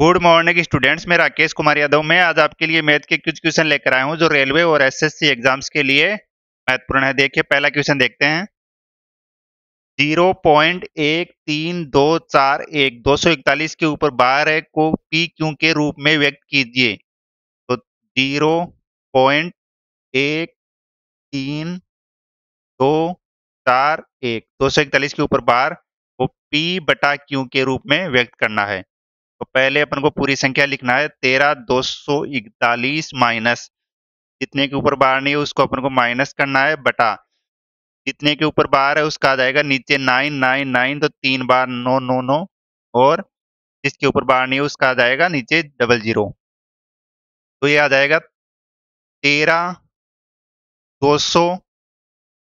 good morning students मैं राकेश कुमार यादव मैं आज आपके लिए मैथ के कुछ क्वेश्चन लेकर आया हूँ जो रेलवे और एसएससी एग्जाम्स के लिए महत्वपूर्ण है देखिए पहला क्वेश्चन देखते हैं जीरो पॉइंट एक तीन दो चार एक दो सौ इकतालीस के ऊपर है को पी क्यू के रूप में व्यक्त कीजिए तो जीरो पॉइंट एक तीन दो चार एक दो सौ इकतालीस के ऊपर बार को पी बटा क्यू के रूप में व्यक्त करना है तो पहले अपन को पूरी संख्या लिखना है तेरह दो सौ इकतालीस माइनस जितने के ऊपर बार नहीं है उसको अपन को माइनस करना है बटा जितने के ऊपर बार है उसका आ जाएगा नीचे नाइन नाइन नाइन तो तीन बार नौ नौ नौ और जिसके ऊपर बार नहीं है उसका आ जाएगा नीचे डबल जीरो तो ये आ जाएगा तेरह दो सौ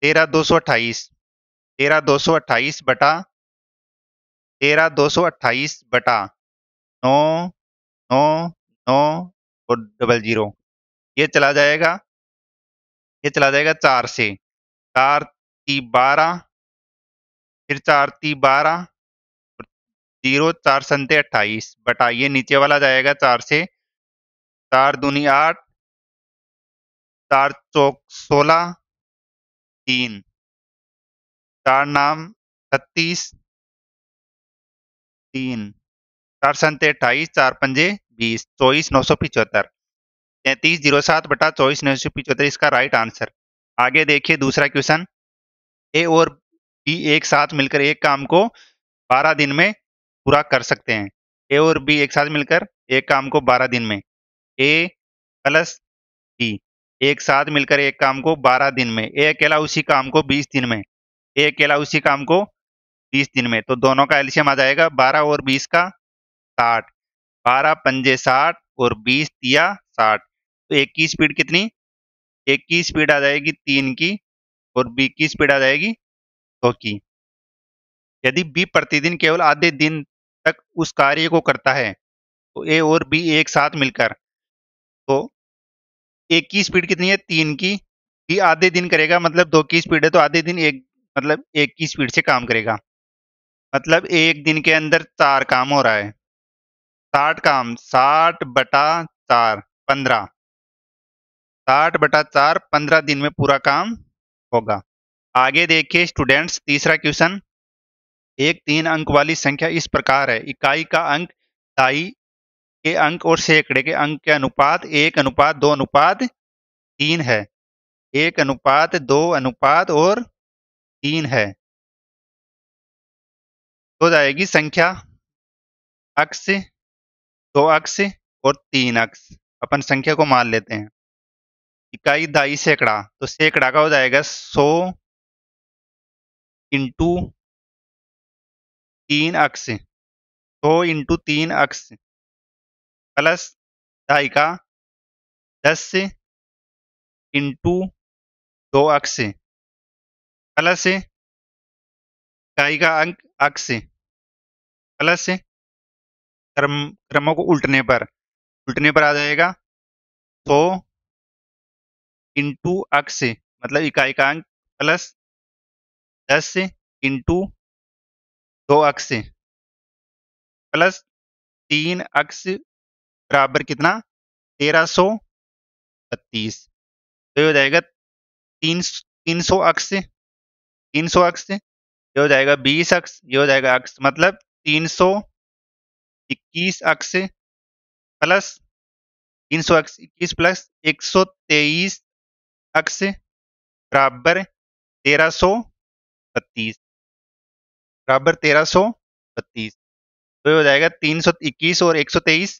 तेरह दो सौ अट्ठाईस तेरह दो सौ अट्ठाईस बटा तेरह दो सौ अट्ठाईस बटा नौ, नौ, नौ और डबल जीरो ये चला जाएगा ये चला जाएगा चार से चार ती बारह फिर चार ती बारह जीरो चार संते अट्ठाईस बटा ये नीचे वाला जाएगा चार से चार दूनी आठ चार चौक सोलह तीन चार नाम छत्तीस तीन चार संते अट्ठाईस चार पंजे बीस चौबीस नौ सौ पिचहत्तर तैंतीस जीरो सात बटा चौबीस नौ सौ पिचहत्तर इसका राइट आंसर आगे देखिए दूसरा क्वेश्चन ए और बी एक साथ मिलकर एक काम को बारह दिन में पूरा कर सकते हैं ए और बी एक साथ मिलकर एक काम को बारह दिन में ए प्लस बी एक साथ मिलकर एक काम को बारह दिन में ए अकेला उसी काम को बीस दिन में ए अकेला उसी काम को बीस दिन में तो दोनों का एल्शियम आ जाएगा बारह और बीस का साठ बारह पंजे साठ और बीस दिया साठ तो एक की स्पीड कितनी एक की स्पीड आ जाएगी तीन की और बी की स्पीड आ जाएगी दो की यदि बी प्रतिदिन केवल आधे दिन तक उस कार्य को करता है तो ए और बी एक साथ मिलकर तो एक की स्पीड कितनी है तीन की बी आधे दिन करेगा मतलब दो की स्पीड है तो आधे दिन एक मतलब एक की स्पीड से काम करेगा मतलब एक दिन के अंदर चार काम हो रहा है साठ का हम साठ बटा चार पंद्रह साठ बटा चार पंद्रह दिन में पूरा काम होगा आगे देखिए स्टूडेंट्स तीसरा क्वेश्चन एक तीन अंक वाली संख्या इस प्रकार है इकाई का अंक ताई के अंक और सैकड़े के अंक के अनुपात एक अनुपात दो अनुपात तीन है एक अनुपात दो अनुपात और तीन है हो तो जाएगी संख्या अक्ष दो अक्ष और तीन अक्ष अपन संख्या को मान लेते हैं इकाई दाई सैकड़ा तो सैकड़ा का हो जाएगा सौ इंटू तीन अक्ष सौ इंटू तीन अक्ष प्लस दाई का दस इंटू दो अक्ष प्लस इकाई का अंक अक्ष प्लस क्रम क्रमों को उल्टने पर उल्टने पर आ जाएगा तो इंटू अक्ष मतलब इकाई का अंक प्लस दस इंटू दो अक्ष प्लस तीन अक्ष बराबर कितना तेरह सौ बत्तीस तो हो जाएगा तीन तीन सौ अक्ष तीन सौ अक्ष ये हो जाएगा बीस अक्ष ये हो जाएगा अक्ष मतलब तीन सौ इक्कीस अक्स प्लस तीन सौ इक्कीस प्लस एक सौ तेईस अक्स बराबर तेरह सौ बत्तीस बराबर तेरह सौ बत्तीस तो हो जाएगा तीन सौ इक्कीस और एक सौ तेईस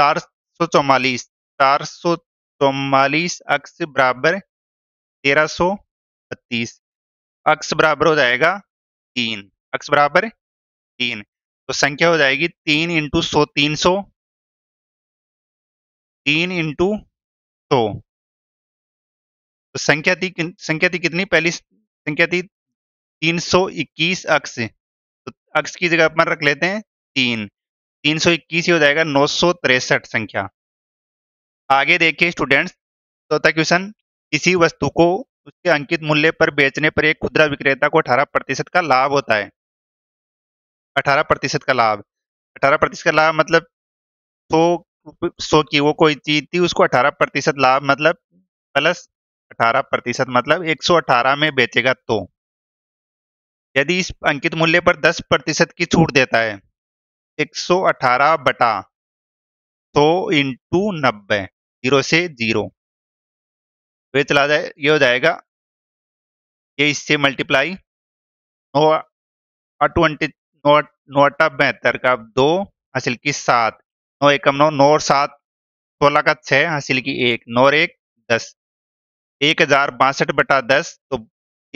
चार सौ चौवालीस चार सौ चौवालीस अक्स बराबर तेरह सौ बत्तीस अक्स बराबर हो जाएगा तीन अक्स बराबर तीन तो संख्या हो जाएगी तीन इंटू सौ तीन सौ तीन इंटू सौ तो संख्या थी संख्या थी कितनी पहली संख्या थी तीन सौ इक्कीस अक्स तो अक्स की जगह अपन रख लेते हैं तीन तीन सौ इक्कीस ही हो जाएगा नौ सौ तिरसठ संख्या आगे देखिए स्टूडेंट्स चौथा क्वेश्चन किसी वस्तु को उसके अंकित मूल्य पर बेचने पर एक खुदरा विक्रेता को अठारह प्रतिशत का लाभ होता है अठारह प्रतिशत का लाभ अठारह प्रतिशत का लाभ मतलब सौ सो की वो कोई चीज थी उसको अठारह प्रतिशत लाभ मतलब प्लस अठारह प्रतिशत मतलब एक सौ अठारह में बेचेगा तो यदि इस अंकित मूल्य पर दस प्रतिशत की छूट देता है एक सौ अठारह बटा तो इंटू नब्बे जीरो से जीरो तो ये चला जाए ये हो जाएगा ये इससे मल्टीप्लाई और ट्वेंटी नौ नौ अट्ठा बेहतर का दो हासिल की सात नौ एकम नौ नौ और सात सोलह का छः हासिल की एक नौ और एक दस एक हजार बासठ बटा दस तो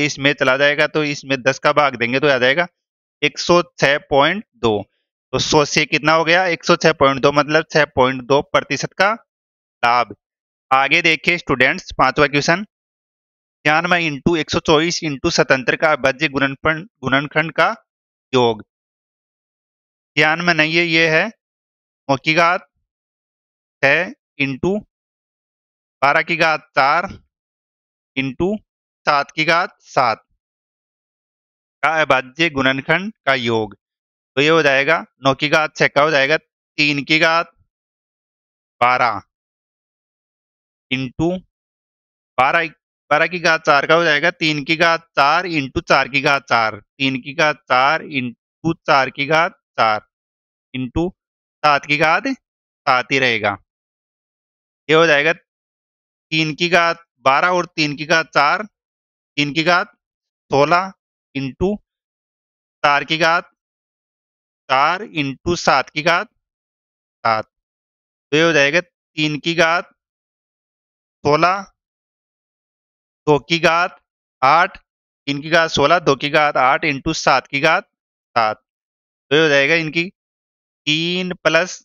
इसमें चला जाएगा तो इसमें दस का भाग देंगे तो आ जाएगा एक सौ छः पॉइंट दो तो सौ से कितना हो गया एक सौ छः पॉइंट दो मतलब छः पॉइंट दो प्रतिशत का लाभ आगे देखिए स्टूडेंट्स पांचवा क्वेश्चन ध्यान में इंटू एक सौ चौबीस इंटू स्वतंत्र का बज्य गुणनखंड का योग ध्यान में नहीं है ये है मौकी घात है इंटू बारह की घात चार इंटू सात की घात सात का अभाज्य गुणनखंड का योग तो ये हो जाएगा नौ की घात छः का हो जाएगा तीन की घात बारह इंटू बारह बारह की घात चार का हो जाएगा तीन की घात चार इंटू चार की घात चार तीन की घात चार इंटू चार की घात चार इंटू सात की घात सात ही रहेगा ये हो जाएगा तीन की घात बारह और तीन की घात चार तीन की घात सोलह इंटू चार की घात चार इंटू सात की घात सात तो ये हो जाएगा तीन की घात सोलह दो की घात आठ तीन की घात सोलह दो की घात आठ इंटू सात की घात सात तो हो जाएगा इनकी तीन प्लस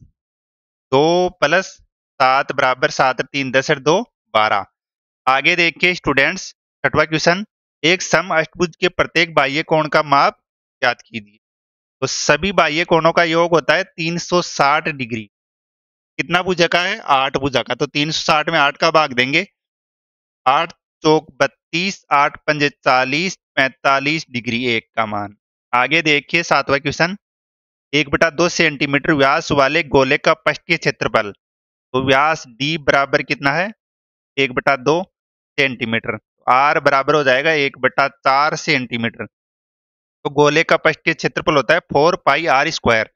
दो प्लस सात बराबर सात तीन दस दो बारह आगे देखिए स्टूडेंट्स छठवा क्वेश्चन एक सम अष्टभुज के प्रत्येक बाह्य कोण का माप याद कीजिए तो सभी बाह्य कोणों का योग होता है 360 डिग्री कितना भुजा का है आठ भुजा का तो 360 में आठ का भाग देंगे आठ चौक बत्तीस आठ पंजे चालीस पैंतालीस डिग्री एक का मान आगे देखिए सातवा क्वेश्चन एक बटा दो सेंटीमीटर व्यास वाले गोले का पृष्ठीय क्षेत्रफल तो व्यास डी बराबर कितना है एक बटा दो सेंटीमीटर आर बराबर हो जाएगा एक बटा चार सेंटीमीटर तो गोले का पृष्ठीय क्षेत्रफल होता है फोर पाई आर स्क्वायर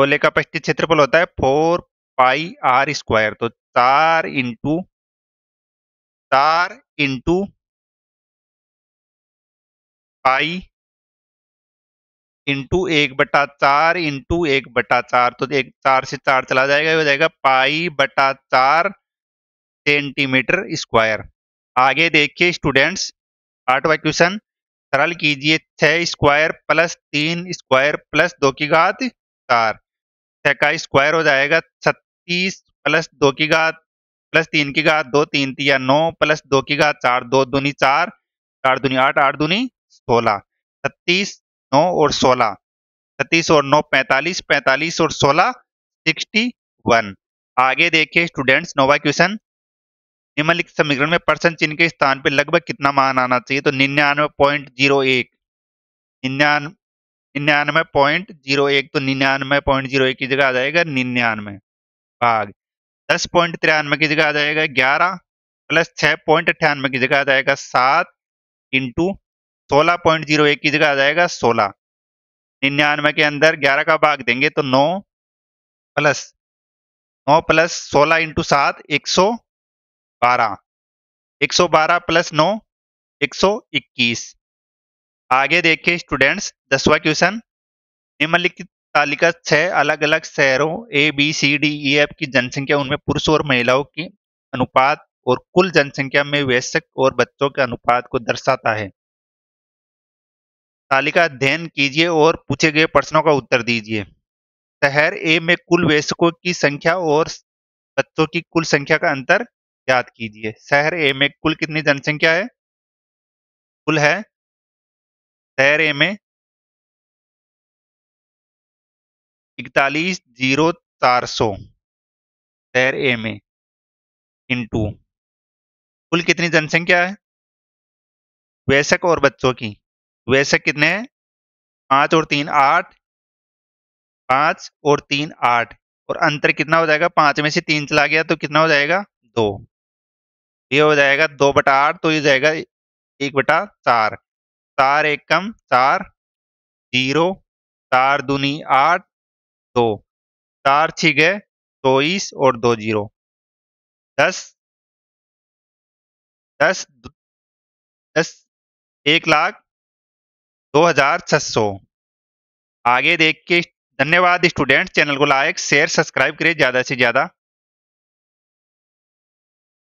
गोले का पृष्ठीय क्षेत्रफल होता है फोर पाई आर स्क्वायर तो चार इंटू चार इंटू पाई इंटू एक बटा चार इंटू एक बटा चार तो एक चार से चार चला जाएगा हो जाएगा पाई बटा चार सेंटीमीटर स्क्वायर आगे देखिए स्टूडेंट्स आठवा क्वेश्चन सरल कीजिए छ स्क्वायर प्लस तीन स्क्वायर प्लस दो की घात चार छः का स्क्वायर हो जाएगा छत्तीस प्लस दो की घात प्लस तीन की घात दो तीन या नौ प्लस दो की घात चार दो दूनी चार चार दूनी आठ आठ दूनी सोलह छत्तीस नौ और सोलह छत्तीस और नौ पैंतालीस पैंतालीस और सोलह सिक्सटी वन आगे देखिए स्टूडेंट्स नोवा क्वेश्चन निम्नलिखित समीकरण में परसेंट चिन्ह के स्थान पर लगभग कितना मान आना चाहिए तो निन्यानवे पॉइंट जीरो एक निन्यानवे पॉइंट जीरो एक तो निन्यानवे पॉइंट जीरो एक की जगह आ जाएगा निन्यानवे भाग दस पॉइंट तिरानवे की जगह आ जाएगा ग्यारह प्लस छह पॉइंट अट्ठानवे की जगह आ जाएगा सात इंटू सोलह पॉइंट जीरो एक की जगह आ जाएगा सोलह निन्यानवे के अंदर ग्यारह का भाग देंगे तो नौ प्लस नौ प्लस सोलह इंटू सात एक सौ बारह एक सौ बारह प्लस नौ एक सौ इक्कीस आगे देखिए स्टूडेंट्स दसवा क्वेश्चन निम्नलिखित तालिका छह अलग अलग शहरों A B C D E F की जनसंख्या उनमें पुरुषों और महिलाओं की अनुपात और कुल जनसंख्या में वयस्क और बच्चों के अनुपात को दर्शाता है तालिका अध्ययन कीजिए और पूछे गए प्रश्नों का उत्तर दीजिए शहर ए में कुल वयस्कों की संख्या और बच्चों की कुल संख्या का अंतर याद कीजिए शहर ए में कुल कितनी जनसंख्या है कुल है शहर ए में इकतालीस जीरो चार सौ शहर ए में इनटू कुल कितनी जनसंख्या है वयस्क और बच्चों की वैसे कितने हैं पाँच और तीन आठ पाँच और तीन आठ और अंतर कितना हो जाएगा पाँच में से तीन चला गया तो कितना हो जाएगा दो ये हो जाएगा दो बटा आठ तो ये जाएगा एक बटा चार चार एक कम चार जीरो चार दूनी आठ दो चार छ गए चौबीस और दो जीरो दस दस दस एक लाख दो हजार छह सौ आगे देख के धन्यवाद स्टूडेंट चैनल को लाइक शेयर सब्सक्राइब करें ज़्यादा से ज़्यादा